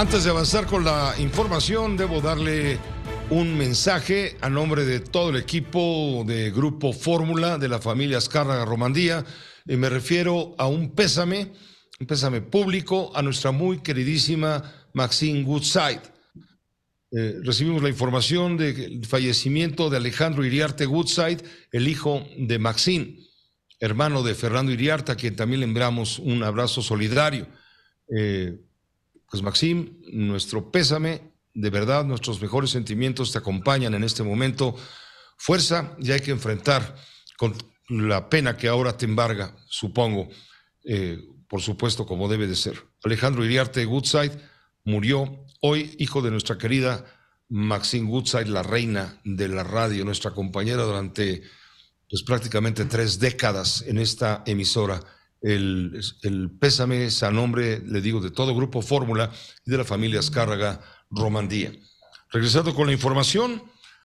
Antes de avanzar con la información, debo darle un mensaje a nombre de todo el equipo de Grupo Fórmula de la familia Azcárraga Romandía. Y me refiero a un pésame, un pésame público a nuestra muy queridísima Maxine Woodside. Eh, recibimos la información del fallecimiento de Alejandro Iriarte Woodside, el hijo de Maxine, hermano de Fernando Iriarte, a quien también le enviamos un abrazo solidario. Eh, pues Maxim, nuestro pésame, de verdad nuestros mejores sentimientos te acompañan en este momento. Fuerza y hay que enfrentar con la pena que ahora te embarga, supongo, eh, por supuesto como debe de ser. Alejandro Iriarte Goodside murió hoy, hijo de nuestra querida Maxim Goodside, la reina de la radio, nuestra compañera durante pues, prácticamente tres décadas en esta emisora el, el, pésame es a nombre, le digo, de todo Grupo Fórmula y de la familia Azcárraga Romandía. Regresando con la información,